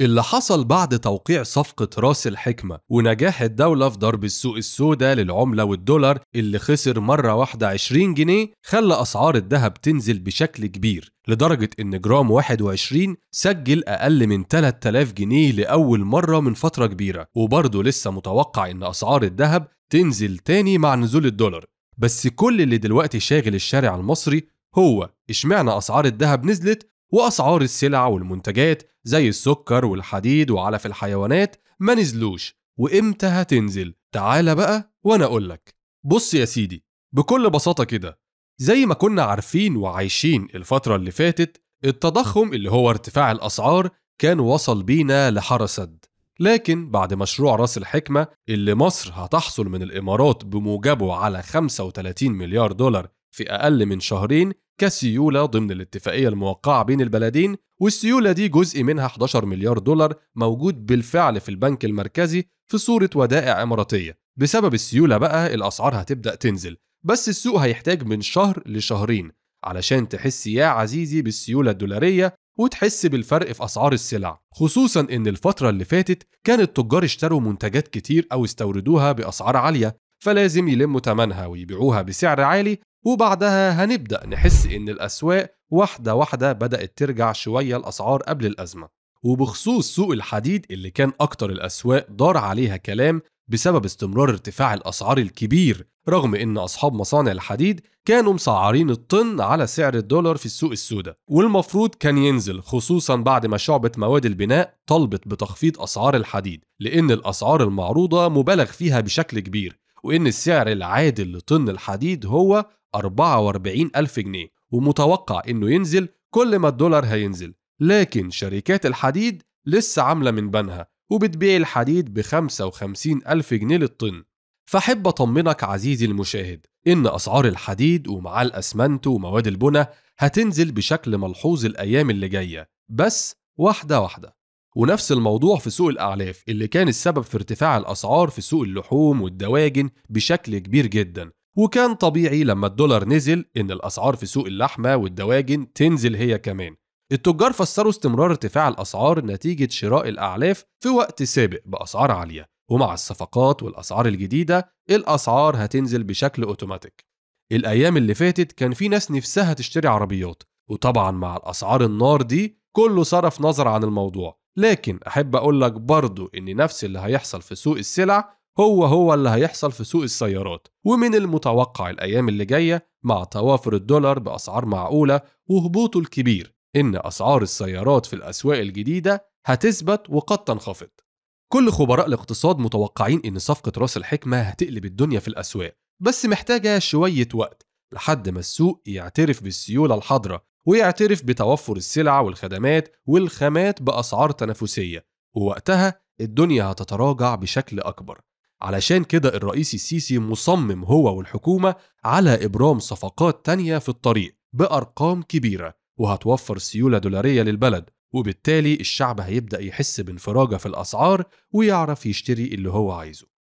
اللي حصل بعد توقيع صفقة راس الحكمة ونجاح الدولة في ضرب السوق السوداء للعملة والدولار اللي خسر مرة واحدة 20 جنيه خلى أسعار الذهب تنزل بشكل كبير لدرجة إن جرام 21 سجل أقل من 3000 جنيه لأول مرة من فترة كبيرة وبرضه لسه متوقع إن أسعار الذهب تنزل تاني مع نزول الدولار بس كل اللي دلوقتي شاغل الشارع المصري هو اشمعنى أسعار الذهب نزلت وأسعار السلع والمنتجات زي السكر والحديد وعلف الحيوانات ما نزلوش وإمتى هتنزل تعال بقى وأنا أقولك بص يا سيدي بكل بساطة كده زي ما كنا عارفين وعايشين الفترة اللي فاتت التضخم اللي هو ارتفاع الأسعار كان وصل بينا لحرسد لكن بعد مشروع راس الحكمة اللي مصر هتحصل من الإمارات بموجبه على 35 مليار دولار في أقل من شهرين كسيولة ضمن الاتفاقية الموقعة بين البلدين والسيولة دي جزء منها 11 مليار دولار موجود بالفعل في البنك المركزي في صورة ودائع إماراتية بسبب السيولة بقى الأسعار هتبدأ تنزل بس السوق هيحتاج من شهر لشهرين علشان تحس يا عزيزي بالسيولة الدولارية وتحس بالفرق في أسعار السلع خصوصا إن الفترة اللي فاتت كان التجار اشتروا منتجات كتير أو استوردوها بأسعار عالية فلازم يلموا تمنها ويبيعوها بسعر عالي وبعدها هنبدأ نحس إن الأسواق واحدة واحدة بدأت ترجع شوية الأسعار قبل الأزمة وبخصوص سوق الحديد اللي كان أكتر الأسواق دار عليها كلام بسبب استمرار ارتفاع الأسعار الكبير رغم إن أصحاب مصانع الحديد كانوا مسعرين الطن على سعر الدولار في السوق السوداء والمفروض كان ينزل خصوصا بعد ما شعبة مواد البناء طلبت بتخفيض أسعار الحديد لأن الأسعار المعروضة مبالغ فيها بشكل كبير وإن السعر العادل لطن الحديد هو 44 ألف جنيه ومتوقع إنه ينزل كل ما الدولار هينزل لكن شركات الحديد لسه عاملة من بنها وبتبيع الحديد ب 55 ألف جنيه للطن فحب أطمنك عزيزي المشاهد إن أسعار الحديد ومعاه الأسمنت ومواد البنى هتنزل بشكل ملحوظ الأيام اللي جاية بس واحدة واحدة ونفس الموضوع في سوق الأعلاف اللي كان السبب في ارتفاع الأسعار في سوق اللحوم والدواجن بشكل كبير جدا وكان طبيعي لما الدولار نزل إن الأسعار في سوق اللحمة والدواجن تنزل هي كمان التجار فسروا استمرار ارتفاع الأسعار نتيجة شراء الأعلاف في وقت سابق بأسعار عالية ومع الصفقات والأسعار الجديدة الأسعار هتنزل بشكل أوتوماتيك الأيام اللي فاتت كان في ناس نفسها تشتري عربيات وطبعا مع الأسعار النار دي كله صرف نظر عن الموضوع لكن أحب أقول لك برضو إن نفس اللي هيحصل في سوق السلع هو هو اللي هيحصل في سوق السيارات ومن المتوقع الأيام اللي جاية مع توافر الدولار بأسعار معقولة وهبوطه الكبير إن أسعار السيارات في الأسواق الجديدة هتثبت وقد تنخفض كل خبراء الاقتصاد متوقعين إن صفقة راس الحكمة هتقلب الدنيا في الأسواق بس محتاجة شوية وقت لحد ما السوق يعترف بالسيولة الحاضرة ويعترف بتوفر السلع والخدمات والخامات بأسعار تنافسية ووقتها الدنيا هتتراجع بشكل أكبر علشان كده الرئيس السيسي مصمم هو والحكومة على إبرام صفقات تانية في الطريق بأرقام كبيرة وهتوفر سيولة دولارية للبلد وبالتالي الشعب هيبدأ يحس بانفراجة في الأسعار ويعرف يشتري اللي هو عايزه